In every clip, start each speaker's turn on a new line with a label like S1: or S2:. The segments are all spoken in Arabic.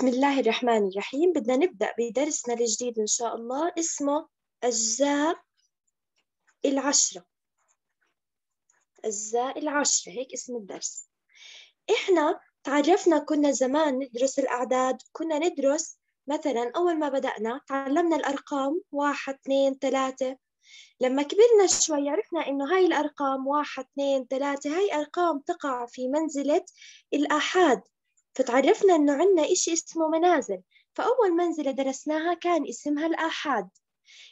S1: بسم الله الرحمن الرحيم بدنا نبدأ بدرسنا الجديد إن شاء الله اسمه أجزاء العشرة أجزاء العشرة هيك اسم الدرس إحنا تعرفنا كنا زمان ندرس الأعداد كنا ندرس مثلا أول ما بدأنا تعلمنا الأرقام واحد اثنين ثلاثة لما كبرنا شوي عرفنا إنه هاي الأرقام واحد اثنين ثلاثة هاي أرقام تقع في منزلة الآحاد فتعرفنا أنه عندنا إشي اسمه منازل فأول منزلة درسناها كان اسمها الآحاد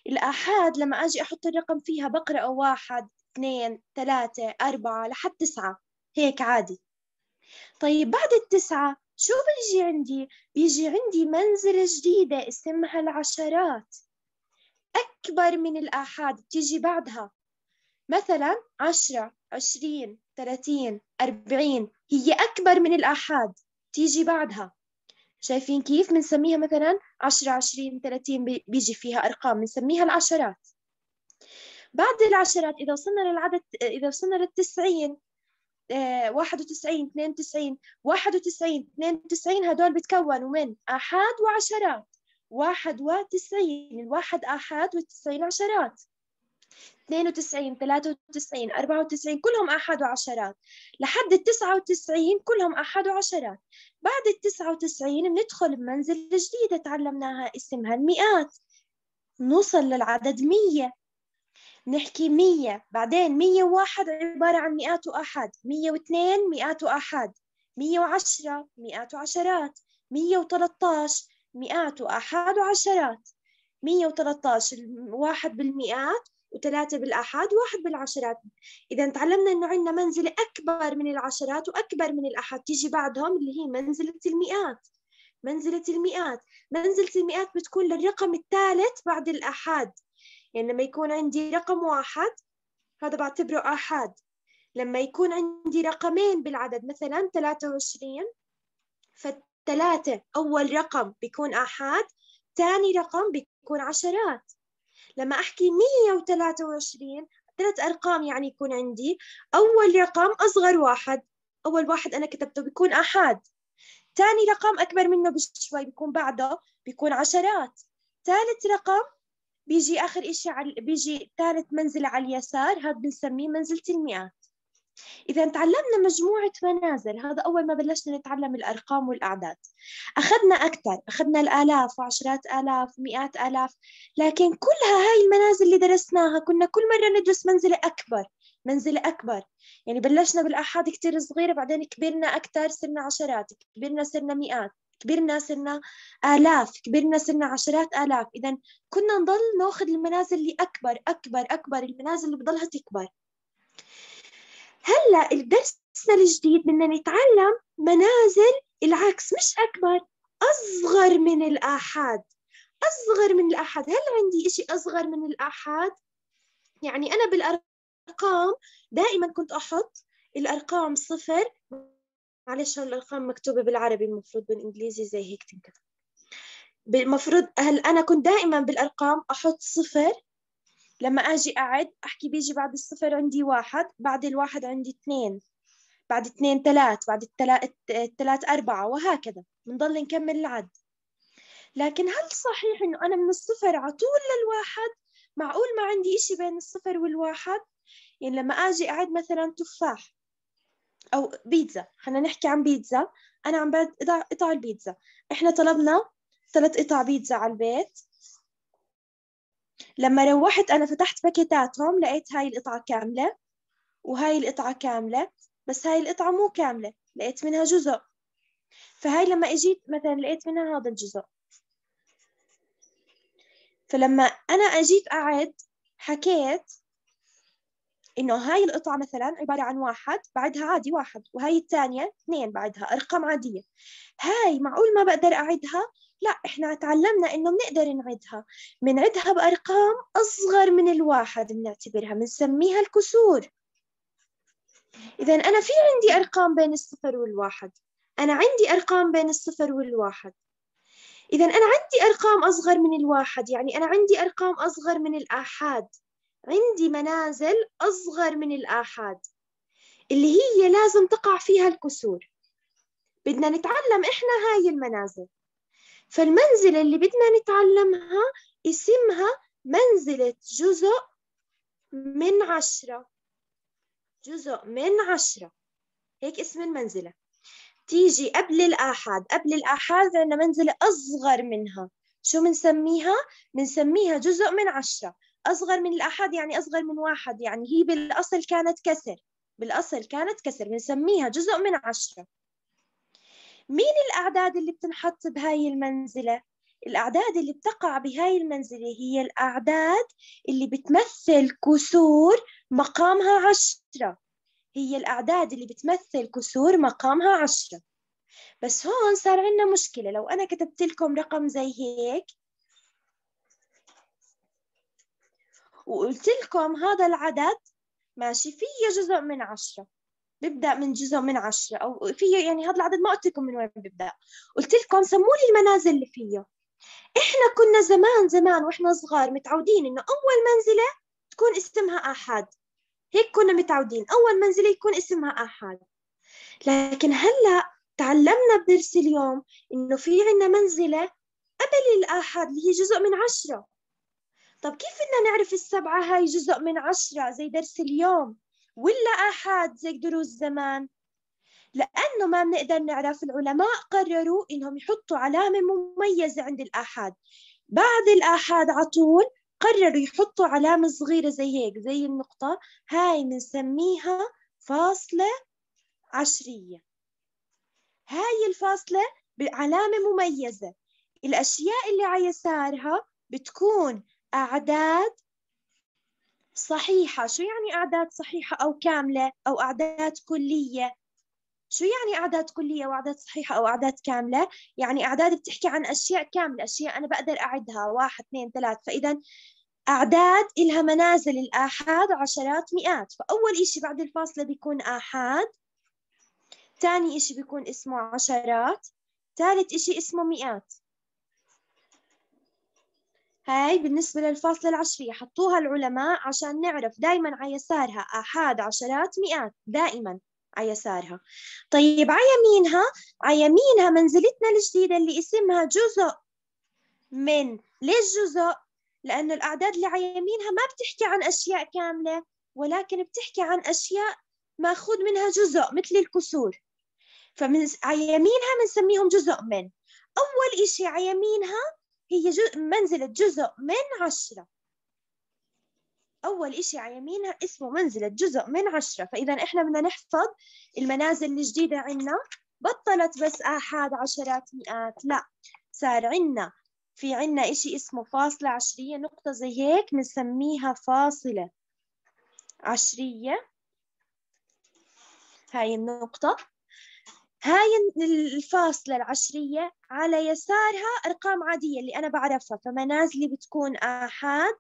S1: الآحاد لما أجي أحط الرقم فيها بقرأ واحد اثنين ثلاثة أربعة لحد تسعة هيك عادي طيب بعد التسعة شو بيجي عندي؟ بيجي عندي منزلة جديدة اسمها العشرات أكبر من الآحاد بتيجي بعدها مثلا عشرة عشرين ثلاثين أربعين هي أكبر من الآحاد تيجي بعدها شايفين كيف بنسميها مثلا 10 20 30 بيجي فيها ارقام بنسميها العشرات بعد العشرات اذا وصلنا للعدد اذا وصلنا لل 90 91 92 91 92 هدول بتكونوا من آحاد وعشرات 91 الواحد آحاد والتسعين عشرات 92 93 94 كلهم آحاد وعشرات لحد ال 99 كلهم آحاد وعشرات بعد ال 99 بندخل بمنزل جديدة تعلمناها اسمها المئات نوصل للعدد 100 نحكي 100 بعدين 101 عبارة عن مئات وآحاد 102 مئات وآحاد 110 مئات وعشرات 113 مئات وآحاد وعشرات 113 الواحد بالمئات وثلاثة بالآحاد وواحد بالعشرات إذا تعلمنا أنه عندنا منزلة أكبر من العشرات وأكبر من الآحاد تيجي بعدهم اللي هي منزلة المئات منزلة المئات منزلة المئات بتكون للرقم الثالث بعد الآحاد يعني لما يكون عندي رقم واحد هذا بعتبره آحاد لما يكون عندي رقمين بالعدد مثلا 23 فالثلاثة أول رقم بيكون آحاد ثاني رقم بيكون عشرات لما أحكي 123 ثلاث أرقام يعني يكون عندي أول رقم أصغر واحد أول واحد أنا كتبته بيكون أحد ثاني رقم أكبر منه بشوي بيكون بعده بيكون عشرات ثالث رقم بيجي آخر إشي على بيجي ثالث منزل على اليسار هذا بنسميه منزلة المئات إذا تعلمنا مجموعة منازل هذا أول ما بلشنا نتعلم الأرقام والأعداد أخذنا أكثر أخذنا الآلاف وعشرات آلاف ومئات آلاف لكن كلها هاي المنازل اللي درسناها كنا كل مرة ندرس منزلة أكبر منزلة أكبر يعني بلشنا بالآحاد كتير صغيرة بعدين كبرنا أكثر صرنا عشرات كبرنا صرنا مئات كبرنا صرنا آلاف كبرنا صرنا عشرات آلاف إذا كنا نضل ناخذ المنازل اللي أكبر أكبر أكبر المنازل اللي بضلها تكبر هلا درسنا الجديد بدنا نتعلم منازل العكس مش اكبر اصغر من الاحاد اصغر من الاحاد هل عندي إشي اصغر من الاحاد يعني انا بالارقام دائما كنت احط الارقام صفر معلش هون الارقام مكتوبه بالعربي المفروض بالانجليزي زي هيك تنكتب المفروض هل انا كنت دائما بالارقام احط صفر لما اجي اعد احكي بيجي بعد الصفر عندي واحد بعد الواحد عندي اثنين بعد اثنين ثلاث بعد الثلاث أربعة وهكذا بنضل نكمل العد لكن هل صحيح إنه أنا من الصفر على طول للواحد معقول ما عندي إشي بين الصفر والواحد يعني لما أجي أعد مثلا تفاح أو بيتزا خلينا نحكي عن بيتزا أنا عم بعد قطع البيتزا إحنا طلبنا ثلاث قطع بيتزا على البيت لما روحت أنا فتحت باكيتاتهم لقيت هاي القطعة كاملة وهاي القطعة كاملة بس هاي القطعة مو كاملة لقيت منها جزء فهاي لما إجيت مثلا لقيت منها هذا الجزء فلما أنا أجيت أعد حكيت إنه هاي القطعة مثلا عبارة عن واحد بعدها عادي واحد وهاي الثانية اثنين بعدها أرقام عادية هاي معقول ما بقدر أعدها لا احنا تعلمنا انه بنقدر نعدها بنعدها بارقام اصغر من الواحد بنعتبرها بنسميها الكسور اذا انا في عندي ارقام بين الصفر والواحد انا عندي ارقام بين الصفر والواحد إذا أنا عندي أرقام أصغر من الواحد يعني أنا عندي أرقام أصغر من الآحاد عندي منازل أصغر من الآحاد اللي هي لازم تقع فيها الكسور بدنا نتعلم إحنا هاي المنازل فالمنزلة اللي بدنا نتعلمها اسمها منزلة جزء من عشرة جزء من عشرة هيك اسم المنزلة تيجي قبل الآحاد قبل الآحاد عندنا منزلة أصغر منها شو منسميها؟ منسميها جزء من عشرة أصغر من الآحاد يعني أصغر من واحد يعني هي بالأصل كانت كسر بالأصل كانت كسر بنسميها جزء من عشرة مين الأعداد اللي بتنحط بهاي المنزلة؟ الأعداد اللي بتقع بهاي المنزلة هي الأعداد اللي بتمثل كسور مقامها عشرة هي الأعداد اللي بتمثل كسور مقامها عشرة بس هون صار عندنا مشكلة لو أنا كتبت لكم رقم زي هيك وقلت لكم هذا العدد ماشي فيه جزء من عشرة ببدا من جزء من عشرة او فيه يعني هذا العدد ما قلت لكم من وين ببدا قلت لكم سموا لي المنازل اللي فيه احنا كنا زمان زمان واحنا صغار متعودين انه اول منزله تكون اسمها احد هيك كنا متعودين اول منزله يكون اسمها احد لكن هلا تعلمنا بدرس اليوم انه في عندنا منزله قبل الاحد اللي هي جزء من عشرة طب كيف بدنا نعرف السبعة هاي جزء من عشرة زي درس اليوم ولا آحاد زي دروس زمان لأنه ما بنقدر نعرف العلماء قرروا إنهم يحطوا علامة مميزة عند الآحاد بعد الآحاد على طول قرروا يحطوا علامة صغيرة زي هيك زي النقطة هاي بنسميها فاصلة عشرية هاي الفاصلة بعلامة مميزة الأشياء اللي على يسارها بتكون أعداد صحيحة شو يعني أعداد صحيحة أو كاملة أو أعداد كلية شو يعني أعداد كلية وأعداد صحيحة أو أعداد كاملة؟ يعني أعداد بتحكي عن أشياء كاملة أشياء أنا بقدر أعدها واحد اثنين ثلاث فإذا أعداد إلها منازل الآحاد عشرات مئات فأول إشي بعد الفاصلة بيكون آحاد ثاني إشي بيكون اسمه عشرات ثالث إشي اسمه مئات هاي بالنسبة للفاصلة العشرية حطوها العلماء عشان نعرف دائما على يسارها آحاد عشرات مئات دائما على يسارها طيب على يمينها على يمينها منزلتنا الجديدة اللي اسمها جزء من ليش جزء؟ لأنه الأعداد اللي على يمينها ما بتحكي عن أشياء كاملة ولكن بتحكي عن أشياء ماخوذ منها جزء مثل الكسور فمن على يمينها بنسميهم جزء من أول إشي على يمينها هي جزء منزلة جزء من عشرة أول إشي على يمينها اسمه منزلة جزء من عشرة فإذا إحنا بدنا نحفظ المنازل الجديدة عنا بطلت بس آحاد عشرات مئات لا صار عنا في عنا إشي اسمه فاصلة عشرية نقطة زي هيك نسميها فاصلة عشرية هاي النقطة هاي الفاصلة العشرية على يسارها أرقام عادية اللي أنا بعرفها فمنازلي بتكون آحاد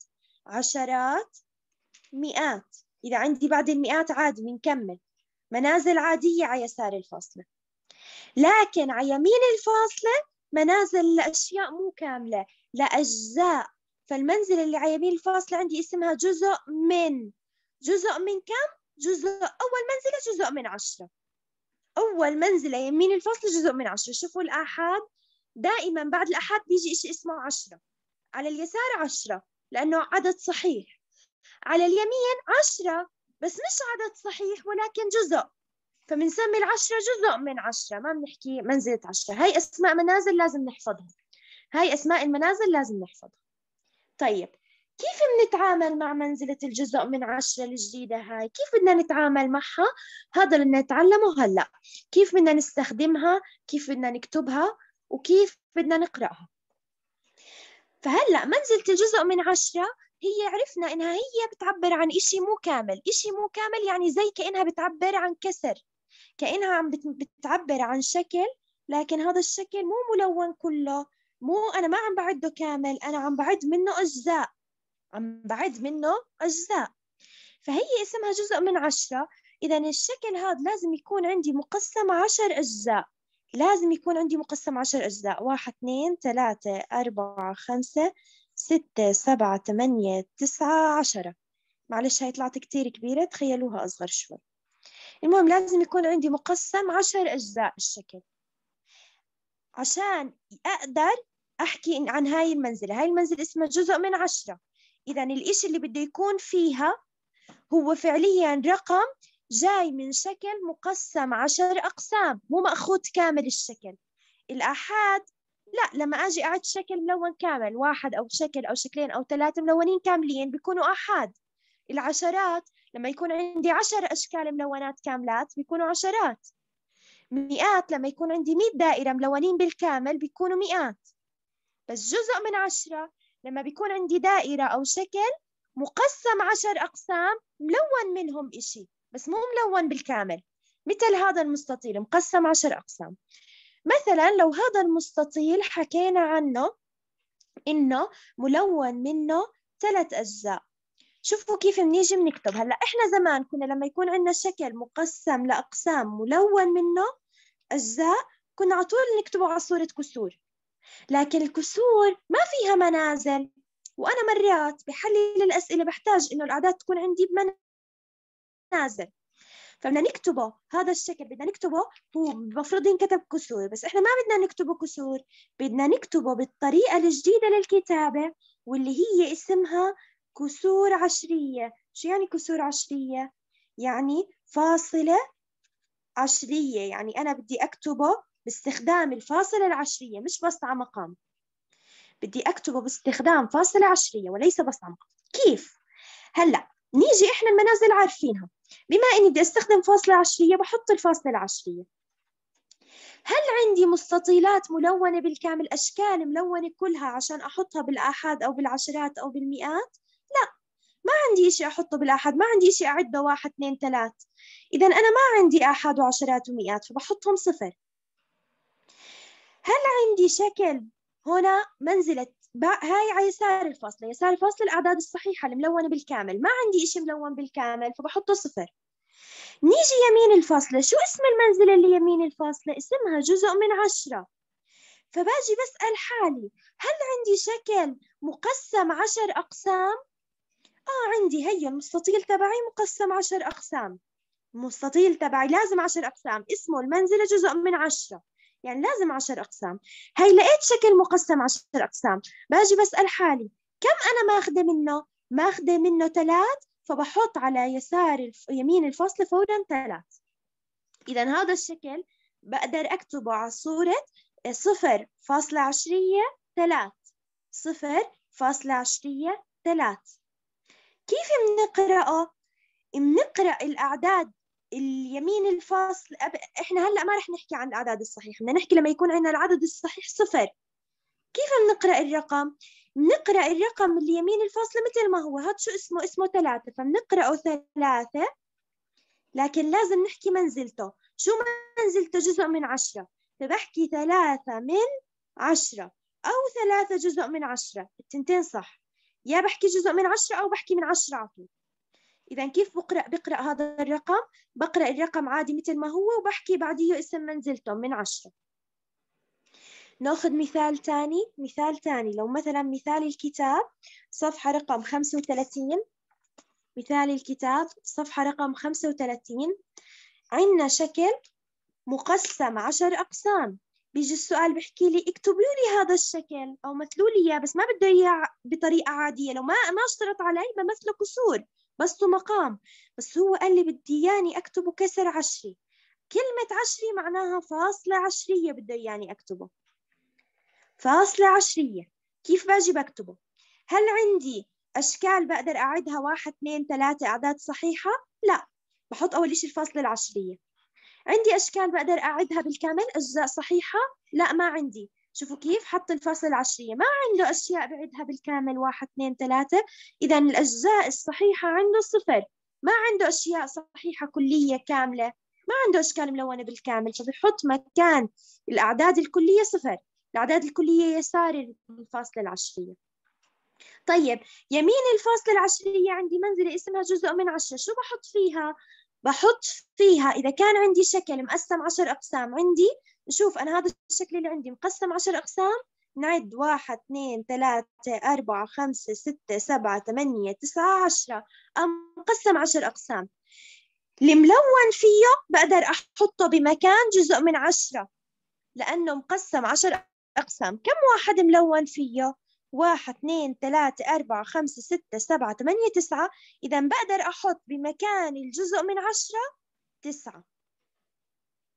S1: عشرات مئات إذا عندي بعد المئات عادي بنكمل منازل عادية على يسار الفاصلة لكن على يمين الفاصلة منازل لأشياء مو كاملة لأجزاء فالمنزل اللي على يمين الفاصلة عندي اسمها جزء من جزء من كم؟ جزء أول منزلة جزء من عشرة أول منزلة يمين الفصل جزء من عشرة شوفوا الآحاد دائما بعد الآحاد بيجي إشي اسمه عشرة على اليسار عشرة لأنه عدد صحيح على اليمين عشرة بس مش عدد صحيح ولكن جزء فبنسمي العشرة جزء من عشرة ما بنحكي منزلة عشرة هاي أسماء منازل لازم نحفظها هاي أسماء المنازل لازم نحفظها طيب كيف بنتعامل مع منزلة الجزء من عشرة الجديدة هاي كيف بدنا نتعامل معها هذا اللي نتعلمه هلأ كيف بدنا نستخدمها كيف بدنا نكتبها وكيف بدنا نقرأها فهلأ منزلة الجزء من عشرة هي عرفنا إنها هي بتعبر عن إشي مو كامل إشي مو كامل يعني زي كأنها بتعبر عن كسر كأنها عم بتعبر عن شكل لكن هذا الشكل مو ملون كله مو أنا ما عم بعده كامل أنا عم بعد منه أجزاء عم بعد منه أجزاء فهي اسمها جزء من عشرة إذا الشكل هذا لازم يكون عندي مقسم عشر أجزاء لازم يكون عندي مقسم عشر أجزاء واحد اثنين ثلاثة أربعة خمسة ستة سبعة ثمانية تسعة عشرة معلش هاي طلعت كتير كبيرة تخيلوها أصغر شوي المهم لازم يكون عندي مقسم عشر أجزاء الشكل عشان أقدر أحكي عن هاي المنزلة هاي المنزلة اسمها جزء من عشرة إذا الاشي اللي بده يكون فيها هو فعليا رقم جاي من شكل مقسم عشر أقسام مو مأخوذ كامل الشكل الآحاد لا لما أجي أعد شكل ملون كامل واحد أو شكل أو شكلين أو ثلاثة ملونين كاملين بيكونوا آحاد العشرات لما يكون عندي عشر أشكال ملونات كاملات بيكونوا عشرات مئات لما يكون عندي 100 دائرة ملونين بالكامل بيكونوا مئات بس جزء من عشرة لما بيكون عندي دائرة أو شكل مقسم عشر أقسام ملون منهم إشي بس مو ملون بالكامل مثل هذا المستطيل مقسم عشر أقسام مثلا لو هذا المستطيل حكينا عنه إنه ملون منه ثلاث أجزاء شوفوا كيف بنيجي بنكتب هلا احنا زمان كنا لما يكون عندنا شكل مقسم لاقسام ملون منه اجزاء كنا على طول نكتبه على صوره كسور لكن الكسور ما فيها منازل وأنا مرات بحلل الأسئلة بحتاج إنه الأعداد تكون عندي بمنازل فبدنا نكتبه هذا الشكل بدنا نكتبه هو المفروض ينكتب كسور بس احنا ما بدنا نكتبه كسور بدنا نكتبه بالطريقة الجديدة للكتابة واللي هي اسمها كسور عشرية شو يعني كسور عشرية؟ يعني فاصلة عشرية يعني أنا بدي أكتبه باستخدام الفاصلة العشرية مش بسط على مقام بدي أكتبه باستخدام فاصلة عشرية وليس بسط على مقام كيف؟ هلأ نيجي إحنا المنازل عارفينها بما إني بدي أستخدم فاصلة عشرية بحط الفاصلة العشرية هل عندي مستطيلات ملونة بالكامل أشكال ملونة كلها عشان أحطها بالآحاد أو بالعشرات أو بالمئات؟ لا ما عندي إشي أحطه بالآحاد ما عندي إشي أعده واحد اثنين ثلاث إذا أنا ما عندي آحاد وعشرات ومئات فبحطهم صفر هل عندي شكل هنا منزلة باء هاي على يسار الفصل يسار الفصل الأعداد الصحيحة الملونة بالكامل ما عندي إشي ملون بالكامل فبحطه صفر نيجي يمين الفاصلة شو اسم المنزلة اللي يمين الفاصلة اسمها جزء من عشرة فباجي بسأل حالي هل عندي شكل مقسم عشر أقسام؟ آه عندي هي المستطيل تبعي مقسم عشر أقسام المستطيل تبعي لازم عشر أقسام اسمه المنزلة جزء من عشرة يعني لازم عشر أقسام هي لقيت شكل مقسم عشر أقسام باجي بسأل حالي كم أنا ماخذة منه؟ ماخذة منه ثلاث فبحط على يسار الف... يمين الفصل فورا ثلاث إذا هذا الشكل بقدر أكتبه على صورة صفر فاصلة عشرية ثلاث صفر فاصلة عشرية ثلاث كيف منقرأه؟ منقرأ الأعداد اليمين الفاصل احنا هلا ما رح نحكي عن الاعداد الصحيح بدنا نحكي لما يكون عندنا العدد الصحيح صفر كيف بنقرا الرقم بنقرا الرقم اليمين الفاصله مثل ما هو هذا شو اسمه اسمه ثلاثة فبنقراه ثلاثة لكن لازم نحكي منزلته شو منزلته جزء من عشرة فبحكي ثلاثة من عشرة أو ثلاثة جزء من عشرة التنتين صح يا بحكي جزء من عشرة أو بحكي من عشرة عفوا إذا كيف بقرأ بقرأ هذا الرقم بقرأ الرقم عادي مثل ما هو وبحكي بعديه اسم منزلته من عشرة ناخذ مثال ثاني مثال ثاني لو مثلا مثال الكتاب صفحة رقم 35 مثال الكتاب صفحة رقم 35 عندنا شكل مقسم عشر أقسام بيجي السؤال بحكي لي اكتبوا لي هذا الشكل او مثلوا لي اياه بس ما بده اياه بطريقه عاديه لو ما ما اشترط علي بمثله كسور بس مقام بس هو قال لي بدي ياني أكتبه كسر عشري كلمة عشري معناها فاصلة عشرية بده ياني أكتبه فاصلة عشرية كيف باجي بكتبه هل عندي أشكال بقدر أعدها واحد اثنين ثلاثة أعداد صحيحة؟ لا بحط أول شيء الفاصلة العشرية عندي أشكال بقدر أعدها بالكامل أجزاء صحيحة؟ لا ما عندي شوفوا كيف حط الفاصلة العشرية ما عنده أشياء بعدها بالكامل واحد اثنين ثلاثة إذا الأجزاء الصحيحة عنده صفر ما عنده أشياء صحيحة كلية كاملة ما عنده أشكال ملونة بالكامل فبحط مكان الأعداد الكلية صفر الأعداد الكلية يسار الفاصلة العشرية طيب يمين الفاصلة العشرية عندي منزلة اسمها جزء من عشرة شو بحط فيها؟ بحط فيها إذا كان عندي شكل مقسم عشر أقسام عندي شوف أنا هذا الشكل اللي عندي مقسم عشر أقسام نعد واحد اثنين ثلاثة أربعة خمسة ستة سبعة ثمانية تسعة عشرة مقسم عشر أقسام الملون فيه بقدر أحطه بمكان جزء من عشرة لأنه مقسم عشر أقسام كم واحد ملون فيه؟ واحد اثنين ثلاثة أربعة خمسة ستة سبعة ثمانية تسعة إذا بقدر أحط بمكان الجزء من عشرة تسعة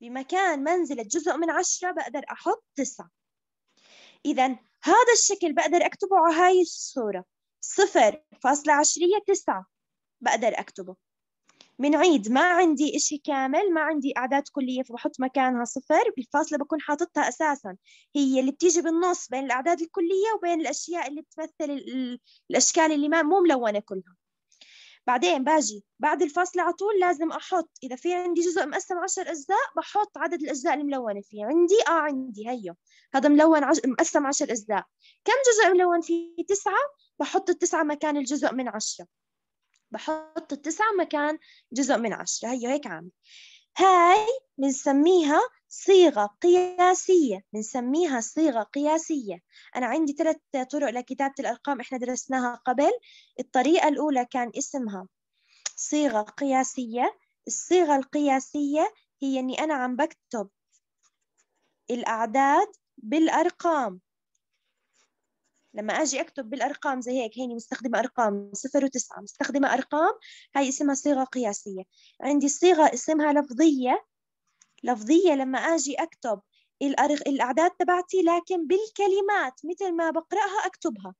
S1: بمكان منزلة جزء من عشرة بقدر أحط تسعة إذا هذا الشكل بقدر أكتبه على هاي الصورة صفر فاصلة عشرية تسعة بقدر أكتبه عيد ما عندي إشي كامل ما عندي أعداد كلية فبحط مكانها صفر بالفاصلة بكون حاططها أساسا هي اللي بتيجي بالنص بين الأعداد الكلية وبين الأشياء اللي بتمثل الأشكال اللي ما مو ملونة كلها بعدين باجي بعد الفاصلة على طول لازم احط اذا في عندي جزء مقسم عشر اجزاء بحط عدد الاجزاء الملونه فيه عندي اه عندي هيو هذا ملون عج... مقسم عشر اجزاء كم جزء ملون فيه تسعه بحط التسعه مكان الجزء من عشره بحط التسعة مكان جزء من عشرة هي هيك عامل هاي بنسميها صيغة قياسية بنسميها صيغة قياسية أنا عندي ثلاث طرق لكتابة الأرقام إحنا درسناها قبل الطريقة الأولى كان اسمها صيغة قياسية الصيغة القياسية هي أني أنا عم بكتب الأعداد بالأرقام لما اجي اكتب بالارقام زي هيك هيني مستخدمه ارقام صفر وتسعه مستخدمه ارقام هاي اسمها صيغه قياسيه عندي صيغه اسمها لفظيه لفظيه لما اجي اكتب الاعداد تبعتي لكن بالكلمات مثل ما بقراها اكتبها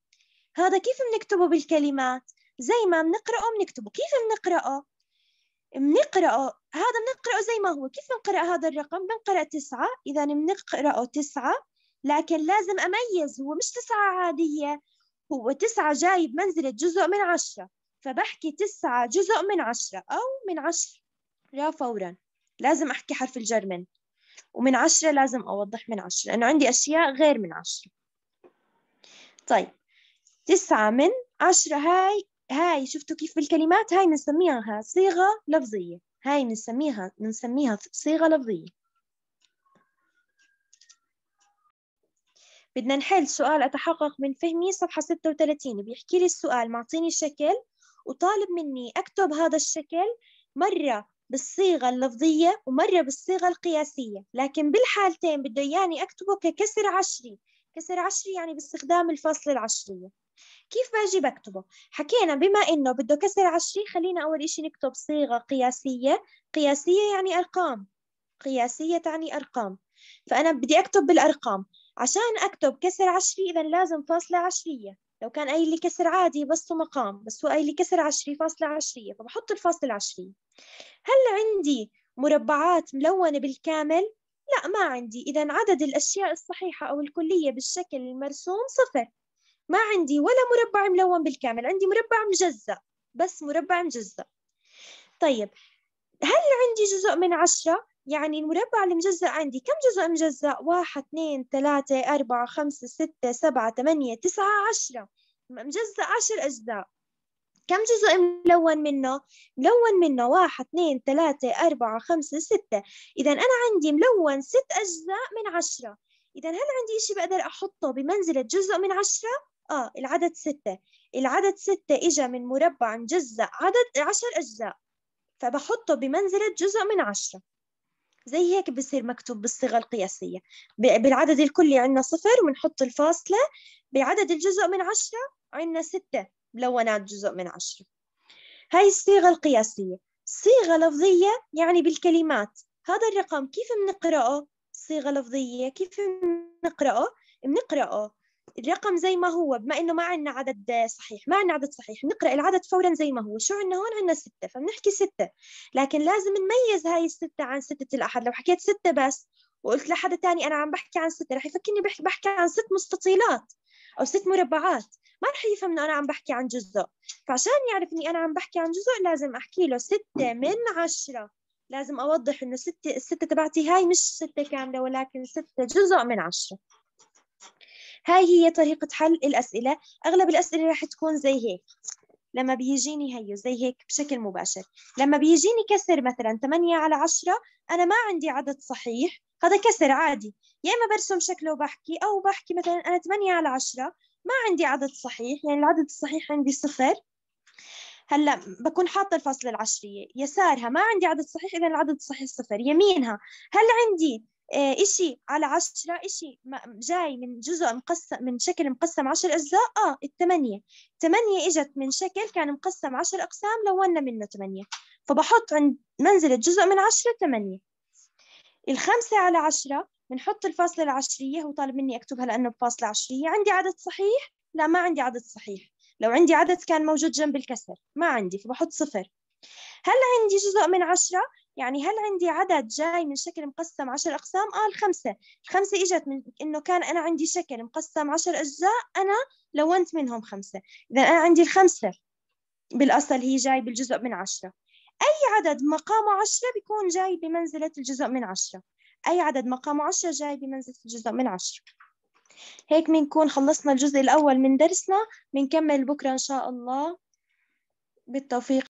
S1: هذا كيف بنكتبه بالكلمات زي ما بنقراه بنكتبه كيف بنقراه بنقرأه هذا بنقرأه زي ما هو كيف بنقرأ هذا الرقم بنقرأ تسعة إذا بنقرأه تسعة لكن لازم أميز هو مش تسعة عادية هو تسعة جاي بمنزلة جزء من عشرة فبحكي تسعة جزء من عشرة أو من عشرة فورا لازم أحكي حرف الجر من ومن عشرة لازم أوضح من عشرة لأنه عندي أشياء غير من عشرة طيب تسعة من عشرة هاي هاي شفتوا كيف بالكلمات هاي بنسميها صيغة لفظية هاي بنسميها بنسميها صيغة لفظية بدنا نحل سؤال أتحقق من فهمي صفحة 36 بيحكي لي السؤال معطيني شكل وطالب مني أكتب هذا الشكل مرة بالصيغة اللفظية ومرة بالصيغة القياسية لكن بالحالتين بده إياني أكتبه ككسر عشري كسر عشري يعني باستخدام الفاصلة العشرية كيف باجي بكتبه؟ حكينا بما إنه بده كسر عشري خلينا أول إشي نكتب صيغة قياسية قياسية يعني أرقام قياسية تعني أرقام فأنا بدي أكتب بالأرقام عشان أكتب كسر عشري إذا لازم فاصلة عشرية لو كان قايل لي كسر عادي بس مقام بس هو قايل لي كسر عشري فاصلة عشرية فبحط الفاصلة العشرية هل عندي مربعات ملونة بالكامل؟ لا ما عندي إذا عدد الأشياء الصحيحة أو الكلية بالشكل المرسوم صفر ما عندي ولا مربع ملون بالكامل عندي مربع مجزأ بس مربع مجزأ طيب هل عندي جزء من عشرة؟ يعني المربع المجزأ عندي كم جزء مجزأ؟ واحد اثنين ثلاثة أربعة خمسة ستة سبعة ثمانية تسعة عشرة مجزأ عشر أجزاء كم جزء ملون منه؟ ملون منه واحد اثنين ثلاثة أربعة خمسة ستة إذا أنا عندي ملون ست أجزاء من عشرة إذا هل عندي إشي بقدر أحطه بمنزلة جزء من عشرة؟ آه العدد ستة العدد ستة إجا من مربع مجزأ عدد عشر أجزاء فبحطه بمنزلة جزء من عشرة زي هيك بصير مكتوب بالصيغة القياسية بالعدد الكلي عندنا صفر ونحط الفاصلة بعدد الجزء من عشرة عندنا ستة ملونات جزء من عشرة هاي الصيغة القياسية صيغة لفظية يعني بالكلمات هذا الرقم كيف بنقرأه؟ صيغة لفظية كيف بنقرأه؟ بنقرأه الرقم زي ما هو بما انه ما عندنا عدد صحيح ما عندنا عدد صحيح بنقرا العدد فورا زي ما هو شو عندنا هون عندنا ستة فبنحكي ستة لكن لازم نميز هاي الستة عن ستة الأحد لو حكيت ستة بس وقلت لحدا تاني أنا عم بحكي عن ستة رح يفكرني بحكي, بحكي عن ست مستطيلات أو ست مربعات ما رح يفهم إنه أنا عم بحكي عن جزء فعشان يعرف إني أنا عم بحكي عن جزء لازم أحكي له ستة من عشرة لازم أوضح إنه ستة الستة تبعتي هاي مش ستة كاملة ولكن ستة جزء من عشرة هاي هي طريقة حل الأسئلة أغلب الأسئلة راح تكون زي هيك لما بيجيني هيو زي هيك بشكل مباشر لما بيجيني كسر مثلا 8 على 10 أنا ما عندي عدد صحيح هذا كسر عادي يا إما برسم شكله وبحكي أو بحكي مثلا أنا 8 على 10 ما عندي عدد صحيح يعني العدد الصحيح عندي صفر هلا بكون حاطه الفاصله العشريه يسارها ما عندي عدد صحيح اذا العدد الصحيح صفر يمينها هل عندي آه، إشي على عشرة إشي جاي من جزء مقسم من شكل مقسم عشر أجزاء آه الثمانية ثمانية إجت من شكل كان مقسم عشر أقسام لونا منه ثمانية فبحط عند منزلة جزء من عشرة ثمانية الخمسة على عشرة بنحط الفاصلة العشرية هو طالب مني أكتبها لأنه بفاصلة عشرية عندي عدد صحيح لا ما عندي عدد صحيح لو عندي عدد كان موجود جنب الكسر ما عندي فبحط صفر هل عندي جزء من عشرة يعني هل عندي عدد جاي من شكل مقسم عشر أقسام؟ آه الخمسة الخمسة إجت من إنه كان أنا عندي شكل مقسم عشر أجزاء أنا لونت منهم خمسة إذا أنا عندي الخمسة بالأصل هي جاي بالجزء من عشرة أي عدد مقامه عشرة بيكون جاي بمنزلة الجزء من عشرة أي عدد مقامه عشرة جاي بمنزلة الجزء من عشرة هيك بنكون خلصنا الجزء الأول من درسنا بنكمل بكرة إن شاء الله بالتوفيق